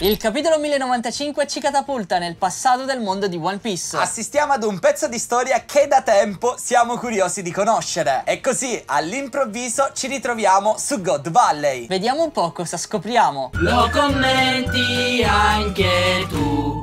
Il capitolo 1095 ci catapulta nel passato del mondo di One Piece. Assistiamo ad un pezzo di storia che da tempo siamo curiosi di conoscere. E così, all'improvviso, ci ritroviamo su God Valley. Vediamo un po' cosa scopriamo. Lo commenti anche tu.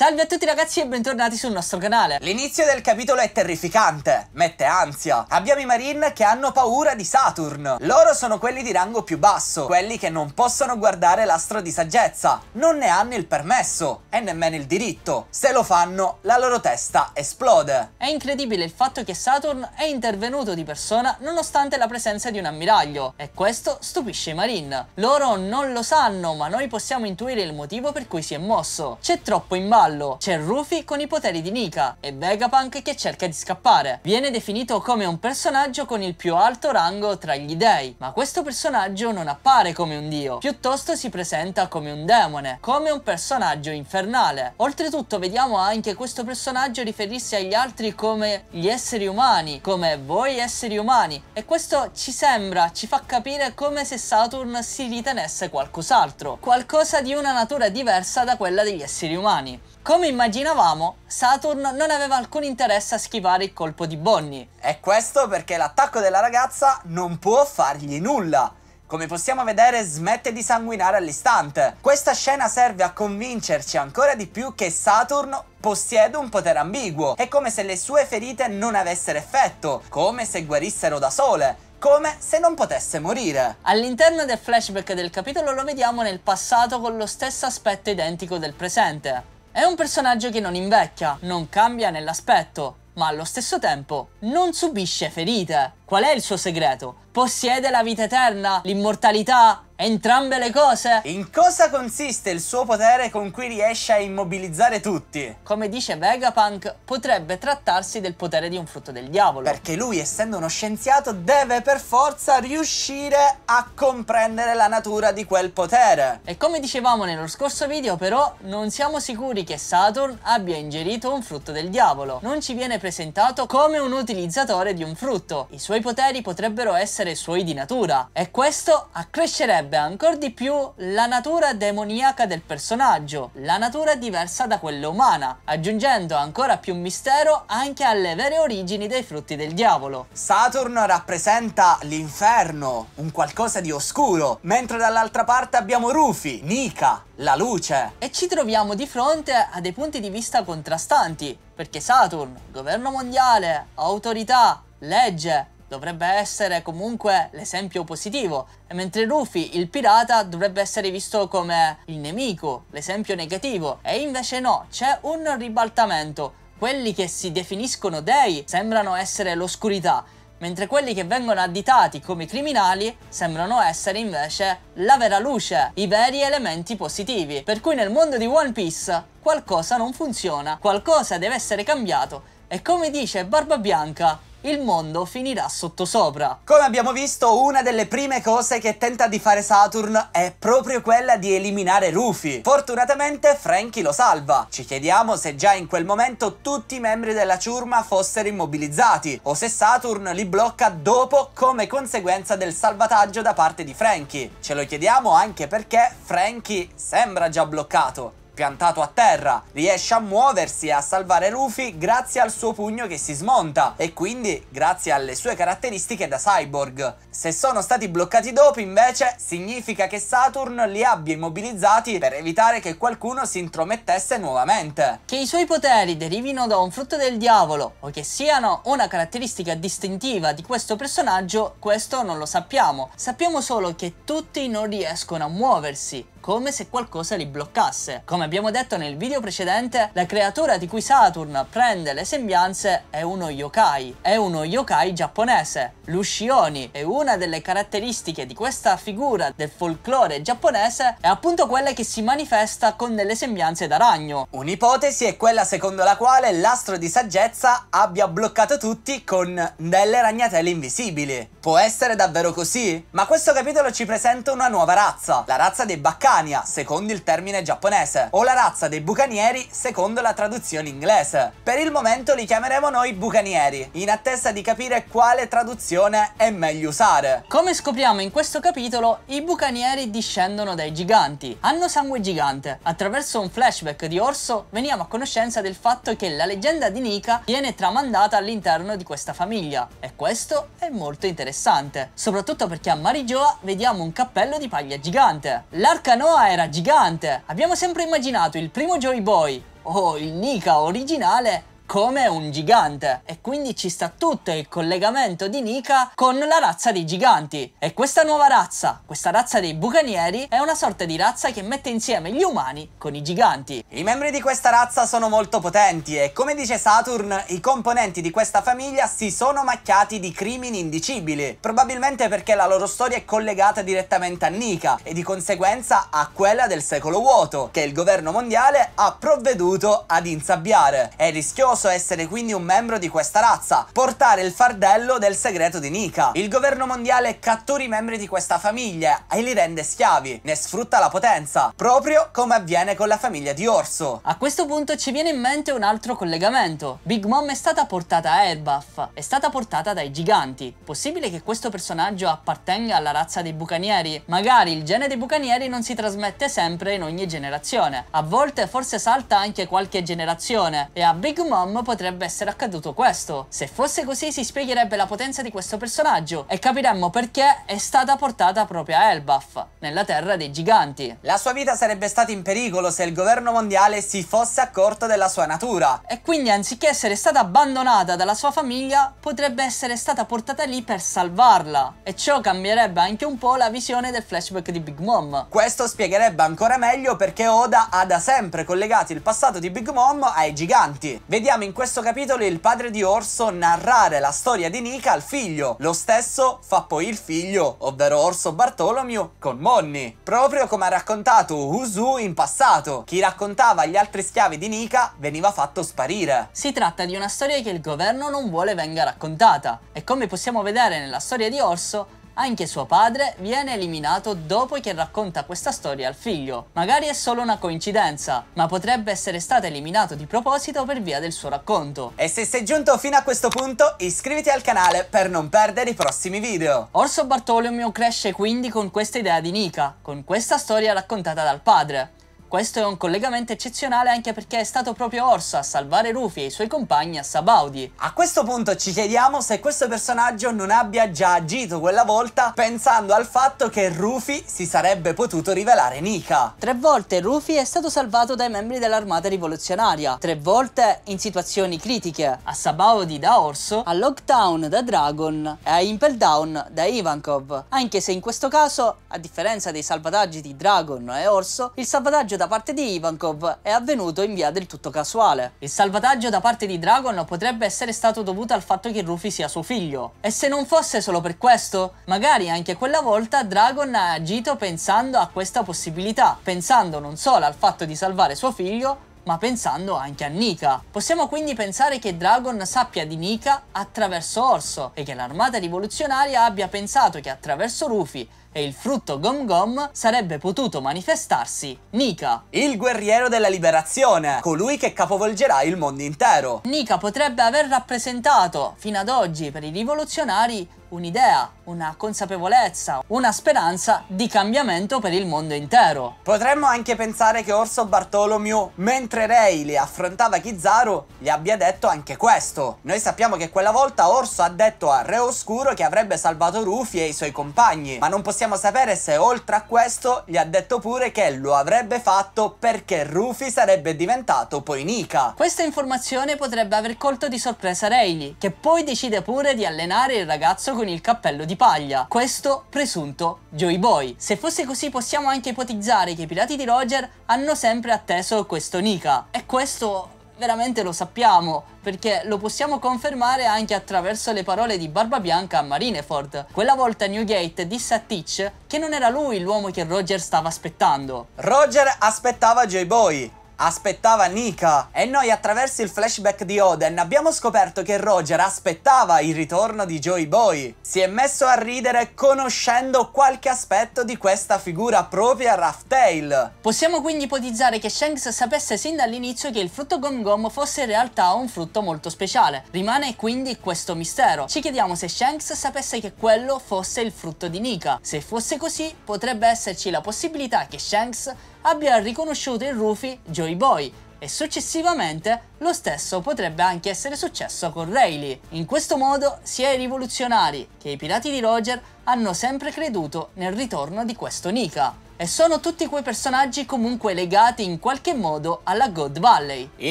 Salve a tutti ragazzi e bentornati sul nostro canale L'inizio del capitolo è terrificante, mette ansia Abbiamo i Marine che hanno paura di Saturn Loro sono quelli di rango più basso Quelli che non possono guardare l'astro di saggezza Non ne hanno il permesso e nemmeno il diritto Se lo fanno, la loro testa esplode È incredibile il fatto che Saturn è intervenuto di persona Nonostante la presenza di un ammiraglio E questo stupisce i Marine Loro non lo sanno ma noi possiamo intuire il motivo per cui si è mosso C'è troppo in ballo cavallo, c'è Rufy con i poteri di Nika e Vegapunk che cerca di scappare. Viene definito come un personaggio con il più alto rango tra gli dei, ma questo personaggio non appare come un dio, piuttosto si presenta come un demone, come un personaggio infernale. Oltretutto vediamo anche questo personaggio riferirsi agli altri come gli esseri umani, come voi esseri umani, e questo ci sembra, ci fa capire come se Saturn si ritenesse qualcos'altro, qualcosa di una natura diversa da quella degli esseri umani. Come immaginavamo, Saturn non aveva alcun interesse a schivare il colpo di Bonnie. E questo perché l'attacco della ragazza non può fargli nulla. Come possiamo vedere smette di sanguinare all'istante. Questa scena serve a convincerci ancora di più che Saturn possiede un potere ambiguo. È come se le sue ferite non avessero effetto, come se guarissero da sole come se non potesse morire. All'interno del flashback del capitolo lo vediamo nel passato con lo stesso aspetto identico del presente. È un personaggio che non invecchia, non cambia nell'aspetto, ma allo stesso tempo non subisce ferite. Qual è il suo segreto? Possiede la vita eterna, l'immortalità, Entrambe le cose? In cosa consiste il suo potere con cui riesce a immobilizzare tutti? Come dice Vegapunk, potrebbe trattarsi del potere di un frutto del diavolo. Perché lui, essendo uno scienziato, deve per forza riuscire a comprendere la natura di quel potere. E come dicevamo nello scorso video, però, non siamo sicuri che Saturn abbia ingerito un frutto del diavolo. Non ci viene presentato come un utilizzatore di un frutto. I suoi poteri potrebbero essere suoi di natura. E questo accrescerebbe rivelerebbe ancora di più la natura demoniaca del personaggio, la natura diversa da quella umana, aggiungendo ancora più mistero anche alle vere origini dei frutti del diavolo. Saturn rappresenta l'inferno, un qualcosa di oscuro, mentre dall'altra parte abbiamo Rufy, Nika, la luce. E ci troviamo di fronte a dei punti di vista contrastanti, perché Saturn, governo mondiale, autorità, legge, dovrebbe essere comunque l'esempio positivo, mentre Rufy, il pirata, dovrebbe essere visto come il nemico, l'esempio negativo, e invece no, c'è un ribaltamento. Quelli che si definiscono dei sembrano essere l'oscurità, mentre quelli che vengono additati come criminali sembrano essere invece la vera luce, i veri elementi positivi. Per cui nel mondo di One Piece qualcosa non funziona, qualcosa deve essere cambiato e come dice Barba Bianca, il mondo finirà sottosopra. Come abbiamo visto, una delle prime cose che tenta di fare Saturn è proprio quella di eliminare Rufy. Fortunatamente Franky lo salva. Ci chiediamo se già in quel momento tutti i membri della ciurma fossero immobilizzati o se Saturn li blocca dopo come conseguenza del salvataggio da parte di Franky. Ce lo chiediamo anche perché Franky sembra già bloccato piantato a terra. Riesce a muoversi e a salvare Luffy grazie al suo pugno che si smonta e quindi grazie alle sue caratteristiche da cyborg. Se sono stati bloccati dopo invece significa che Saturn li abbia immobilizzati per evitare che qualcuno si intromettesse nuovamente. Che i suoi poteri derivino da un frutto del diavolo o che siano una caratteristica distintiva di questo personaggio, questo non lo sappiamo. Sappiamo solo che tutti non riescono a muoversi come se qualcosa li bloccasse. Come abbiamo detto nel video precedente, la creatura di cui Saturn prende le sembianze è uno yokai, è uno yokai giapponese. L'ushioni e una delle caratteristiche di questa figura del folklore giapponese è appunto quella che si manifesta con delle sembianze da ragno. Un'ipotesi è quella secondo la quale l'astro di saggezza abbia bloccato tutti con delle ragnatele invisibili. Può essere davvero così? Ma questo capitolo ci presenta una nuova razza, la razza dei baccani Vulcania, secondo il termine giapponese, o la razza dei bucanieri, secondo la traduzione inglese. Per il momento li chiameremo noi bucanieri, in attesa di capire quale traduzione è meglio usare. Come scopriamo in questo capitolo, i bucanieri discendono dai giganti, hanno sangue gigante. Attraverso un flashback di Orso veniamo a conoscenza del fatto che la leggenda di Nika viene tramandata all'interno di questa famiglia, e questo è molto interessante, soprattutto perché a Marigioa vediamo un cappello di paglia gigante. L'arca Noah era gigante. Abbiamo sempre immaginato il primo Joy Boy, o il Nika originale, come un gigante e quindi ci sta tutto il collegamento di Nika con la razza dei giganti e questa nuova razza, questa razza dei bucanieri è una sorta di razza che mette insieme gli umani con i giganti. I membri di questa razza sono molto potenti e come dice Saturn i componenti di questa famiglia si sono macchiati di crimini indicibili, probabilmente perché la loro storia è collegata direttamente a Nika e di conseguenza a quella del secolo vuoto che il governo mondiale ha provveduto ad insabbiare. È rischioso posso essere quindi un membro di questa razza, portare il fardello del segreto di Nika. Il governo mondiale cattura i membri di questa famiglia e li rende schiavi, ne sfrutta la potenza, proprio come avviene con la famiglia di Orso. A questo punto ci viene in mente un altro collegamento. Big Mom è stata portata a Elbaf, è stata portata dai giganti. Possibile che questo personaggio appartenga alla razza dei bucanieri? Magari il gene dei bucanieri non si trasmette sempre in ogni generazione. A volte forse salta anche qualche generazione e a Big Mom Tom potrebbe essere accaduto questo. Se fosse così si spiegherebbe la potenza di questo personaggio e capiremmo perché è stata portata proprio a Elbaf, nella terra dei giganti. La sua vita sarebbe stata in pericolo se il governo mondiale si fosse accorto della sua natura. E quindi anziché essere stata abbandonata dalla sua famiglia, potrebbe essere stata portata lì per salvarla. E ciò cambierebbe anche un po' la visione del flashback di Big Mom. Questo spiegherebbe ancora meglio perché Oda ha da sempre collegato il passato di Big Mom ai giganti. Vediamo Vediamo in questo capitolo il padre di Orso narrare la storia di Nika al figlio. Lo stesso fa poi il figlio, ovvero Orso Bartolomeo, con Monny. Proprio come ha raccontato Uzu in passato. Chi raccontava gli altri schiavi di Nika veniva fatto sparire. Si tratta di una storia che il governo non vuole venga raccontata. E come possiamo vedere nella storia di Orso, anche suo padre viene eliminato dopo che racconta questa storia al figlio. Magari è solo una coincidenza, ma potrebbe essere stato eliminato di proposito per via del suo racconto. E se sei giunto fino a questo punto, iscriviti al canale per non perdere i prossimi video. Orso Bartolomeo cresce quindi con questa idea di Nika, con questa storia raccontata dal padre. Questo è un collegamento eccezionale anche perché è stato proprio Orso a salvare Rufy e i suoi compagni a Sabaudi. A questo punto ci chiediamo se questo personaggio non abbia già agito quella volta pensando al fatto che Rufy si sarebbe potuto rivelare Nika. Tre volte Rufy è stato salvato dai membri dell'armata rivoluzionaria, tre volte in situazioni critiche, a Sabaudi da Orso, a Lockdown da Dragon e a Impel Down da Ivankov, anche se in questo caso, a differenza dei salvataggi di Dragon e Orso, il salvataggio da parte di Ivankov è avvenuto in via del tutto casuale. Il salvataggio da parte di Dragon potrebbe essere stato dovuto al fatto che Rufy sia suo figlio. E se non fosse solo per questo, magari anche quella volta Dragon ha agito pensando a questa possibilità, pensando non solo al fatto di salvare suo figlio, ma pensando anche a Nika. Possiamo quindi pensare che Dragon sappia di Nika attraverso Orso e che l'armata rivoluzionaria abbia pensato che attraverso Rufy e il frutto Gom Gom sarebbe potuto manifestarsi Nika, il guerriero della liberazione, colui che capovolgerà il mondo intero. Nika potrebbe aver rappresentato, fino ad oggi per i rivoluzionari, un'idea, una consapevolezza, una speranza di cambiamento per il mondo intero. Potremmo anche pensare che Orso Bartolomeo, mentre Reilly affrontava Kizaru, gli abbia detto anche questo. Noi sappiamo che quella volta Orso ha detto a Re Oscuro che avrebbe salvato Rufy e i suoi compagni, ma non possiamo sapere se oltre a questo gli ha detto pure che lo avrebbe fatto perché Rufy sarebbe diventato poi Nika. Questa informazione potrebbe aver colto di sorpresa Reilly, che poi decide pure di allenare il ragazzo con il cappello di paglia, questo presunto Joy Boy. Se fosse così possiamo anche ipotizzare che i pirati di Roger hanno sempre atteso questo Nika, e questo veramente lo sappiamo, perché lo possiamo confermare anche attraverso le parole di Barba Bianca a Marineford. Quella volta Newgate disse a Teach che non era lui l'uomo che Roger stava aspettando. Roger aspettava Joy boy aspettava Nika e noi attraverso il flashback di Oden abbiamo scoperto che Roger aspettava il ritorno di Joy Boy. Si è messo a ridere conoscendo qualche aspetto di questa figura propria Rough Tail. Possiamo quindi ipotizzare che Shanks sapesse sin dall'inizio che il frutto Gom Gom fosse in realtà un frutto molto speciale. Rimane quindi questo mistero. Ci chiediamo se Shanks sapesse che quello fosse il frutto di Nika. Se fosse così potrebbe esserci la possibilità che Shanks abbia riconosciuto in Rufy Joy Boy, e successivamente lo stesso potrebbe anche essere successo con Rayleigh. In questo modo sia i rivoluzionari che i pirati di Roger hanno sempre creduto nel ritorno di questo Nika e sono tutti quei personaggi comunque legati in qualche modo alla God Valley. I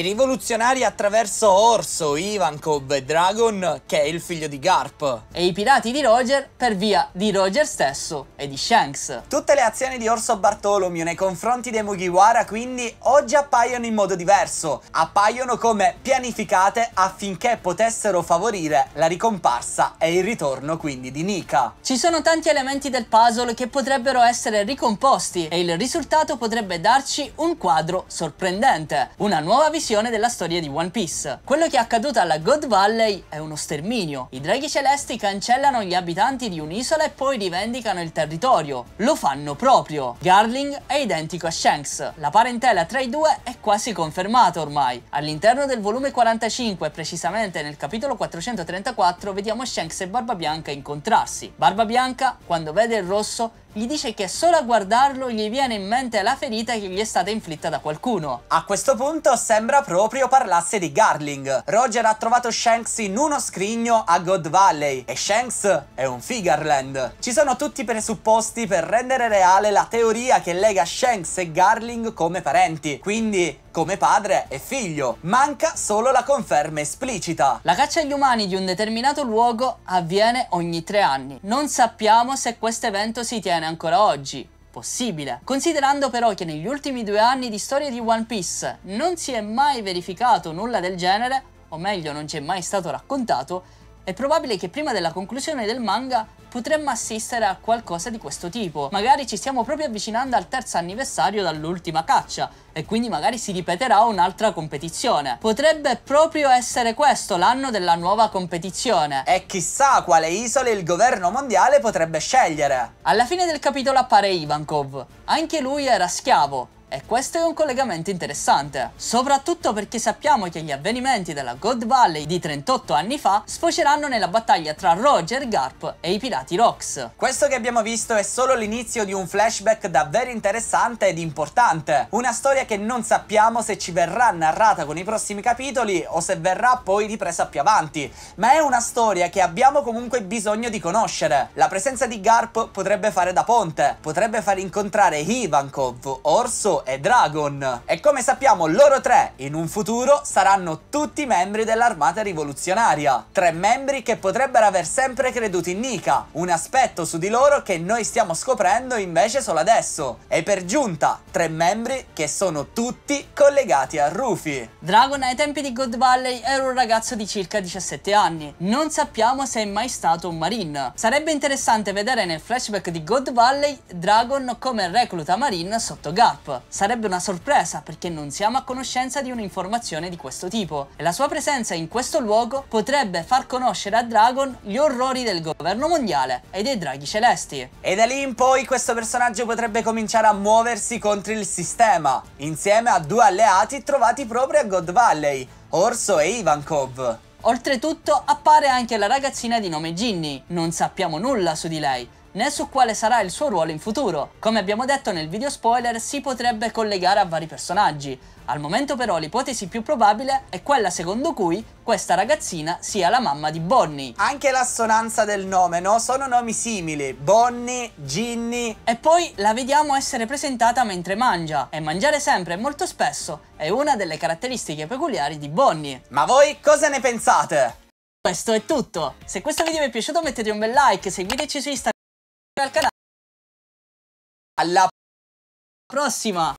rivoluzionari attraverso Orso, Ivankov e Dragon, che è il figlio di Garp. E i pirati di Roger per via di Roger stesso e di Shanks. Tutte le azioni di Orso Bartolomeo nei confronti dei Mugiwara quindi oggi appaiono in modo diverso, appaiono come pianificate affinché potessero favorire la ricomparsa e il ritorno quindi di Nika. Ci sono tanti elementi del puzzle che potrebbero essere ricomposti posti e il risultato potrebbe darci un quadro sorprendente, una nuova visione della storia di One Piece. Quello che è accaduto alla God Valley è uno sterminio. I draghi celesti cancellano gli abitanti di un'isola e poi rivendicano il territorio. Lo fanno proprio. Garling è identico a Shanks. La parentela tra i due è quasi confermata ormai. All'interno del volume 45, precisamente nel capitolo 434, vediamo Shanks e Barba Bianca incontrarsi. Barba Bianca, quando vede il rosso, gli dice che solo a guardarlo gli viene in mente la ferita che gli è stata inflitta da qualcuno. A questo punto sembra proprio parlasse di Garling. Roger ha trovato Shanks in uno scrigno a God Valley e Shanks è un Figarland. Ci sono tutti i presupposti per rendere reale la teoria che lega Shanks e Garling come parenti, quindi come padre e figlio. Manca solo la conferma esplicita. La caccia agli umani di un determinato luogo avviene ogni tre anni. Non sappiamo se questo evento si tiene ancora oggi. Possibile. Considerando però che negli ultimi due anni di storia di One Piece non si è mai verificato nulla del genere, o meglio non ci è mai stato raccontato, è probabile che prima della conclusione del manga potremmo assistere a qualcosa di questo tipo. Magari ci stiamo proprio avvicinando al terzo anniversario dall'ultima caccia e quindi magari si ripeterà un'altra competizione. Potrebbe proprio essere questo l'anno della nuova competizione. E chissà quale isola il governo mondiale potrebbe scegliere. Alla fine del capitolo appare Ivankov. Anche lui era schiavo e questo è un collegamento interessante, soprattutto perché sappiamo che gli avvenimenti della God Valley di 38 anni fa sfoceranno nella battaglia tra Roger Garp e i pirati Rocks. Questo che abbiamo visto è solo l'inizio di un flashback davvero interessante ed importante, una storia che non sappiamo se ci verrà narrata con i prossimi capitoli o se verrà poi ripresa più avanti, ma è una storia che abbiamo comunque bisogno di conoscere. La presenza di Garp potrebbe fare da ponte, potrebbe far incontrare Ivankov, Orso e Dragon. E come sappiamo loro tre in un futuro saranno tutti membri dell'armata rivoluzionaria. Tre membri che potrebbero aver sempre creduto in Nika, un aspetto su di loro che noi stiamo scoprendo invece solo adesso. E per giunta tre membri che sono tutti collegati a Rufy. Dragon ai tempi di God Valley era un ragazzo di circa 17 anni. Non sappiamo se è mai stato un marine. Sarebbe interessante vedere nel flashback di God Valley Dragon come recluta marine sotto Gap. Sarebbe una sorpresa perché non siamo a conoscenza di un'informazione di questo tipo e la sua presenza in questo luogo potrebbe far conoscere a Dragon gli orrori del governo mondiale e dei draghi celesti. E da lì in poi questo personaggio potrebbe cominciare a muoversi contro il sistema, insieme a due alleati trovati proprio a God Valley, Orso e Ivankov. Oltretutto appare anche la ragazzina di nome Ginny, non sappiamo nulla su di lei, né su quale sarà il suo ruolo in futuro. Come abbiamo detto nel video spoiler, si potrebbe collegare a vari personaggi. Al momento però l'ipotesi più probabile è quella secondo cui questa ragazzina sia la mamma di Bonnie. Anche l'assonanza del nome, no? Sono nomi simili. Bonnie, Ginny. E poi la vediamo essere presentata mentre mangia. E mangiare sempre e molto spesso è una delle caratteristiche peculiari di Bonnie. Ma voi cosa ne pensate? Questo è tutto. Se questo video vi è piaciuto mettete un bel like, seguiteci su Instagram al canale. Alla prossima!